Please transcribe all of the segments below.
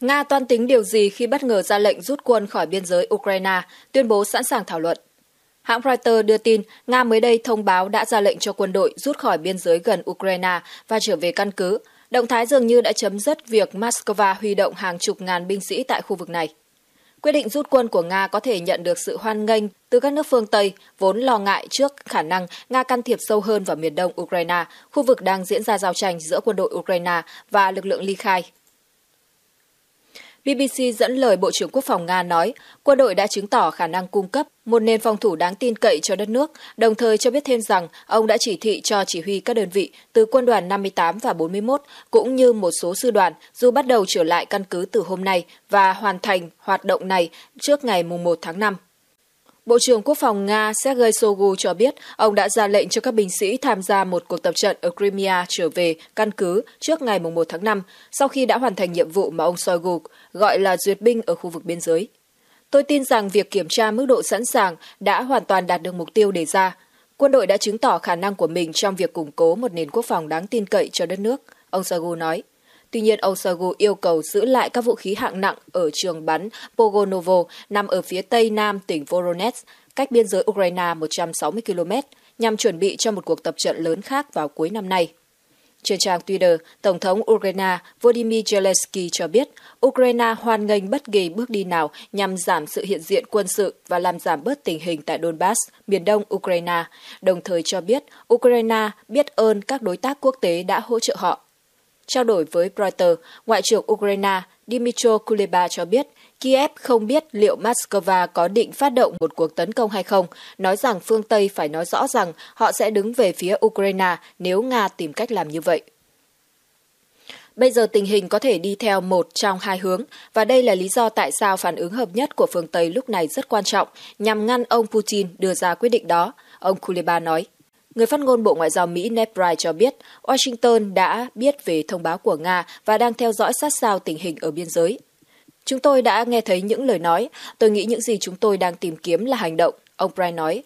Nga toan tính điều gì khi bất ngờ ra lệnh rút quân khỏi biên giới Ukraine, tuyên bố sẵn sàng thảo luận. Hãng Reuters đưa tin, Nga mới đây thông báo đã ra lệnh cho quân đội rút khỏi biên giới gần Ukraine và trở về căn cứ. Động thái dường như đã chấm dứt việc Moscow huy động hàng chục ngàn binh sĩ tại khu vực này. Quyết định rút quân của Nga có thể nhận được sự hoan nghênh từ các nước phương Tây, vốn lo ngại trước khả năng Nga can thiệp sâu hơn vào miền đông Ukraine, khu vực đang diễn ra giao tranh giữa quân đội Ukraine và lực lượng ly khai. BBC dẫn lời Bộ trưởng Quốc phòng Nga nói, quân đội đã chứng tỏ khả năng cung cấp một nền phòng thủ đáng tin cậy cho đất nước, đồng thời cho biết thêm rằng ông đã chỉ thị cho chỉ huy các đơn vị từ quân đoàn 58 và 41 cũng như một số sư đoàn dù bắt đầu trở lại căn cứ từ hôm nay và hoàn thành hoạt động này trước ngày 1 tháng 5. Bộ trưởng Quốc phòng Nga Sergei Shoigu cho biết ông đã ra lệnh cho các binh sĩ tham gia một cuộc tập trận ở Crimea trở về căn cứ trước ngày 1 tháng 5 sau khi đã hoàn thành nhiệm vụ mà ông Shoigu gọi là duyệt binh ở khu vực biên giới. Tôi tin rằng việc kiểm tra mức độ sẵn sàng đã hoàn toàn đạt được mục tiêu đề ra. Quân đội đã chứng tỏ khả năng của mình trong việc củng cố một nền quốc phòng đáng tin cậy cho đất nước, ông Shoigu nói. Tuy nhiên, ông Shoigu yêu cầu giữ lại các vũ khí hạng nặng ở trường bắn Pogonovo nằm ở phía tây nam tỉnh Voronezh, cách biên giới Ukraine 160 km, nhằm chuẩn bị cho một cuộc tập trận lớn khác vào cuối năm nay. Trên trang Twitter, Tổng thống Ukraine Volodymyr Zelensky cho biết Ukraine hoan nghênh bất kỳ bước đi nào nhằm giảm sự hiện diện quân sự và làm giảm bớt tình hình tại Donbass, miền đông Ukraine, đồng thời cho biết Ukraine biết ơn các đối tác quốc tế đã hỗ trợ họ Trao đổi với Reuters, Ngoại trưởng Ukraine Dmytro Kuleba cho biết Kiev không biết liệu Moscow có định phát động một cuộc tấn công hay không, nói rằng phương Tây phải nói rõ rằng họ sẽ đứng về phía Ukraine nếu Nga tìm cách làm như vậy. Bây giờ tình hình có thể đi theo một trong hai hướng, và đây là lý do tại sao phản ứng hợp nhất của phương Tây lúc này rất quan trọng nhằm ngăn ông Putin đưa ra quyết định đó, ông Kuleba nói. Người phát ngôn Bộ Ngoại giao Mỹ Ned Price cho biết Washington đã biết về thông báo của Nga và đang theo dõi sát sao tình hình ở biên giới. Chúng tôi đã nghe thấy những lời nói, tôi nghĩ những gì chúng tôi đang tìm kiếm là hành động, ông Price nói.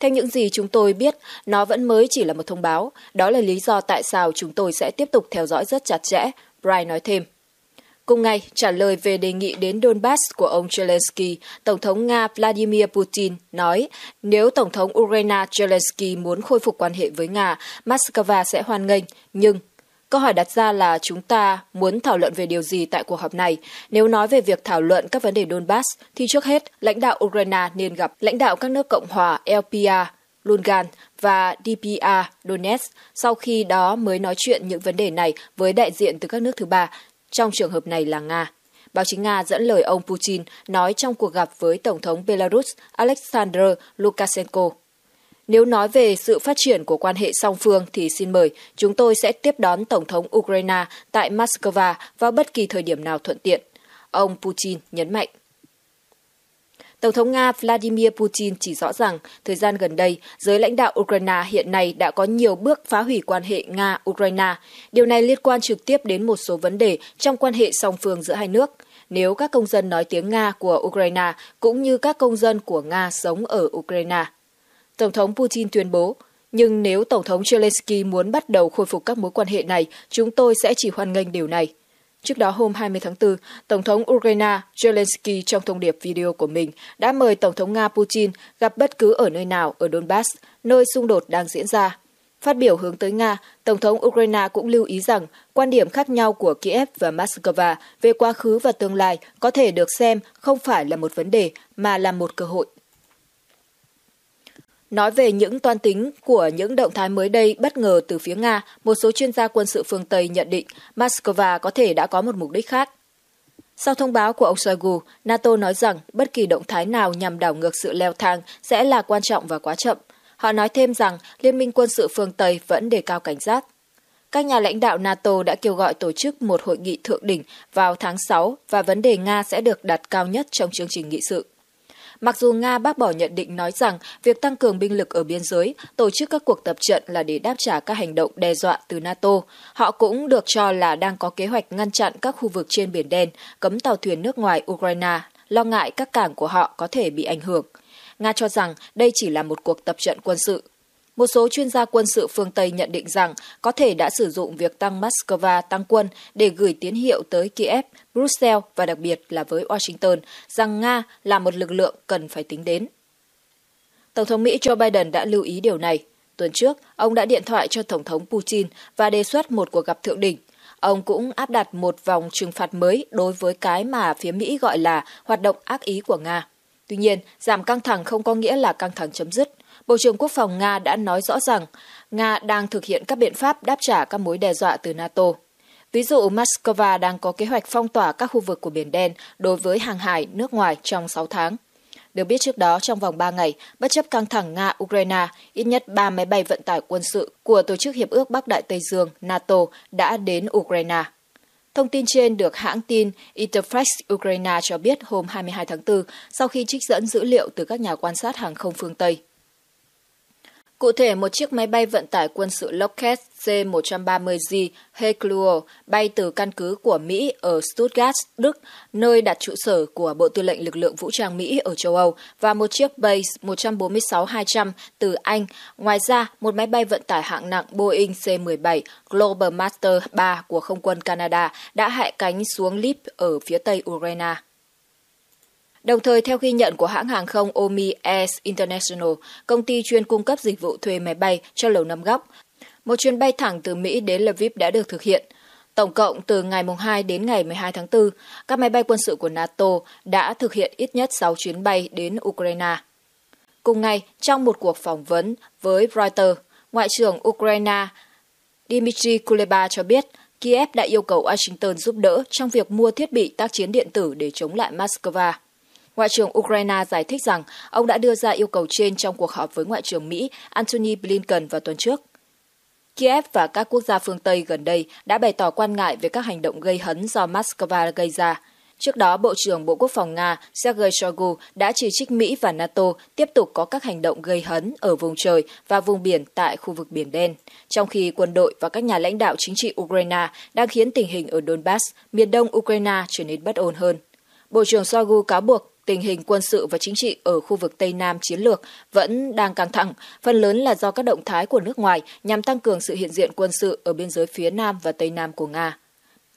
Theo những gì chúng tôi biết, nó vẫn mới chỉ là một thông báo, đó là lý do tại sao chúng tôi sẽ tiếp tục theo dõi rất chặt chẽ, Brian nói thêm. Cùng ngày, trả lời về đề nghị đến Donbass của ông Zelensky, Tổng thống Nga Vladimir Putin nói nếu Tổng thống Ukraine Zelensky muốn khôi phục quan hệ với Nga, Moscow sẽ hoan nghênh, nhưng Câu hỏi đặt ra là chúng ta muốn thảo luận về điều gì tại cuộc họp này? Nếu nói về việc thảo luận các vấn đề Donbass, thì trước hết, lãnh đạo Ukraine nên gặp lãnh đạo các nước Cộng hòa LPR, Lungan và DPA Donetsk, sau khi đó mới nói chuyện những vấn đề này với đại diện từ các nước thứ ba, trong trường hợp này là Nga. Báo chí Nga dẫn lời ông Putin nói trong cuộc gặp với Tổng thống Belarus Alexander Lukashenko. Nếu nói về sự phát triển của quan hệ song phương thì xin mời, chúng tôi sẽ tiếp đón Tổng thống Ukraine tại Moscow vào bất kỳ thời điểm nào thuận tiện. Ông Putin nhấn mạnh. Tổng thống Nga Vladimir Putin chỉ rõ rằng thời gian gần đây, giới lãnh đạo Ukraine hiện nay đã có nhiều bước phá hủy quan hệ Nga-Ukraine. Điều này liên quan trực tiếp đến một số vấn đề trong quan hệ song phương giữa hai nước. Nếu các công dân nói tiếng Nga của Ukraine cũng như các công dân của Nga sống ở Ukraine. Tổng thống Putin tuyên bố, nhưng nếu Tổng thống Zelensky muốn bắt đầu khôi phục các mối quan hệ này, chúng tôi sẽ chỉ hoan nghênh điều này. Trước đó hôm 20 tháng 4, Tổng thống Ukraine Zelensky trong thông điệp video của mình đã mời Tổng thống Nga Putin gặp bất cứ ở nơi nào ở Donbass, nơi xung đột đang diễn ra. Phát biểu hướng tới Nga, Tổng thống Ukraine cũng lưu ý rằng quan điểm khác nhau của Kiev và Moscow về quá khứ và tương lai có thể được xem không phải là một vấn đề mà là một cơ hội. Nói về những toan tính của những động thái mới đây bất ngờ từ phía Nga, một số chuyên gia quân sự phương Tây nhận định Moscow có thể đã có một mục đích khác. Sau thông báo của ông Shoigu, NATO nói rằng bất kỳ động thái nào nhằm đảo ngược sự leo thang sẽ là quan trọng và quá chậm. Họ nói thêm rằng Liên minh quân sự phương Tây vẫn đề cao cảnh giác. Các nhà lãnh đạo NATO đã kêu gọi tổ chức một hội nghị thượng đỉnh vào tháng 6 và vấn đề Nga sẽ được đặt cao nhất trong chương trình nghị sự. Mặc dù Nga bác bỏ nhận định nói rằng việc tăng cường binh lực ở biên giới, tổ chức các cuộc tập trận là để đáp trả các hành động đe dọa từ NATO, họ cũng được cho là đang có kế hoạch ngăn chặn các khu vực trên Biển Đen, cấm tàu thuyền nước ngoài Ukraine, lo ngại các cảng của họ có thể bị ảnh hưởng. Nga cho rằng đây chỉ là một cuộc tập trận quân sự một số chuyên gia quân sự phương Tây nhận định rằng có thể đã sử dụng việc tăng Moscow tăng quân để gửi tín hiệu tới Kiev, Brussels và đặc biệt là với Washington rằng Nga là một lực lượng cần phải tính đến. Tổng thống Mỹ Joe Biden đã lưu ý điều này. Tuần trước, ông đã điện thoại cho Tổng thống Putin và đề xuất một cuộc gặp thượng đỉnh. Ông cũng áp đặt một vòng trừng phạt mới đối với cái mà phía Mỹ gọi là hoạt động ác ý của Nga. Tuy nhiên, giảm căng thẳng không có nghĩa là căng thẳng chấm dứt. Bộ trưởng Quốc phòng Nga đã nói rõ rằng Nga đang thực hiện các biện pháp đáp trả các mối đe dọa từ NATO. Ví dụ, Moscow đang có kế hoạch phong tỏa các khu vực của Biển Đen đối với hàng hải nước ngoài trong 6 tháng. Được biết trước đó, trong vòng 3 ngày, bất chấp căng thẳng Nga-Ukraine, ít nhất 3 máy bay vận tải quân sự của Tổ chức Hiệp ước Bắc Đại Tây Dương NATO đã đến Ukraine. Thông tin trên được hãng tin Interfax Ukraine cho biết hôm 22 tháng 4 sau khi trích dẫn dữ liệu từ các nhà quan sát hàng không phương Tây. Cụ thể, một chiếc máy bay vận tải quân sự Lockheed C-130G Hecluo bay từ căn cứ của Mỹ ở Stuttgart, Đức, nơi đặt trụ sở của Bộ Tư lệnh Lực lượng Vũ trang Mỹ ở châu Âu, và một chiếc Base 146-200 từ Anh. Ngoài ra, một máy bay vận tải hạng nặng Boeing C-17 Global Master 3 của Không quân Canada đã hạ cánh xuống Lip ở phía tây Ukraine. Đồng thời, theo ghi nhận của hãng hàng không Omi Air International, công ty chuyên cung cấp dịch vụ thuê máy bay cho Lầu Năm Góc, một chuyến bay thẳng từ Mỹ đến Lviv đã được thực hiện. Tổng cộng từ ngày 2 đến ngày 12 tháng 4, các máy bay quân sự của NATO đã thực hiện ít nhất 6 chuyến bay đến Ukraine. Cùng ngày, trong một cuộc phỏng vấn với Reuters, Ngoại trưởng Ukraine Dmitry Kuleba cho biết Kiev đã yêu cầu Washington giúp đỡ trong việc mua thiết bị tác chiến điện tử để chống lại Moscow. Ngoại trưởng Ukraine giải thích rằng ông đã đưa ra yêu cầu trên trong cuộc họp với Ngoại trưởng Mỹ Antony Blinken vào tuần trước. Kiev và các quốc gia phương Tây gần đây đã bày tỏ quan ngại về các hành động gây hấn do Moscow gây ra. Trước đó, Bộ trưởng Bộ Quốc phòng Nga Sergei Shoigu đã chỉ trích Mỹ và NATO tiếp tục có các hành động gây hấn ở vùng trời và vùng biển tại khu vực Biển Đen, trong khi quân đội và các nhà lãnh đạo chính trị Ukraine đang khiến tình hình ở Donbass, miền đông Ukraine trở nên bất ổn hơn. Bộ trưởng Shoigu cáo buộc tình hình quân sự và chính trị ở khu vực Tây Nam chiến lược vẫn đang căng thẳng, phần lớn là do các động thái của nước ngoài nhằm tăng cường sự hiện diện quân sự ở biên giới phía Nam và Tây Nam của Nga.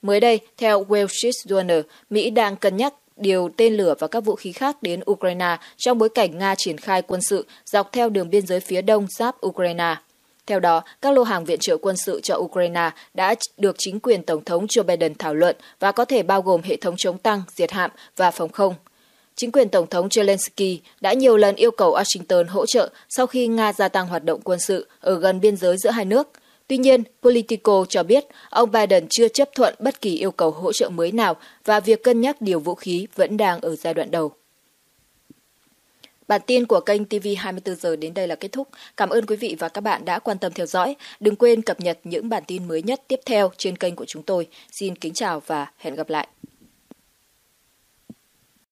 Mới đây, theo Wall Street Journal, Mỹ đang cân nhắc điều tên lửa và các vũ khí khác đến Ukraine trong bối cảnh Nga triển khai quân sự dọc theo đường biên giới phía đông giáp Ukraine. Theo đó, các lô hàng viện trợ quân sự cho Ukraine đã được chính quyền Tổng thống Joe Biden thảo luận và có thể bao gồm hệ thống chống tăng, diệt hạm và phòng không. Chính quyền Tổng thống Zelensky đã nhiều lần yêu cầu Washington hỗ trợ sau khi Nga gia tăng hoạt động quân sự ở gần biên giới giữa hai nước. Tuy nhiên, Politico cho biết ông Biden chưa chấp thuận bất kỳ yêu cầu hỗ trợ mới nào và việc cân nhắc điều vũ khí vẫn đang ở giai đoạn đầu. Bản tin của kênh TV 24 giờ đến đây là kết thúc. Cảm ơn quý vị và các bạn đã quan tâm theo dõi. Đừng quên cập nhật những bản tin mới nhất tiếp theo trên kênh của chúng tôi. Xin kính chào và hẹn gặp lại.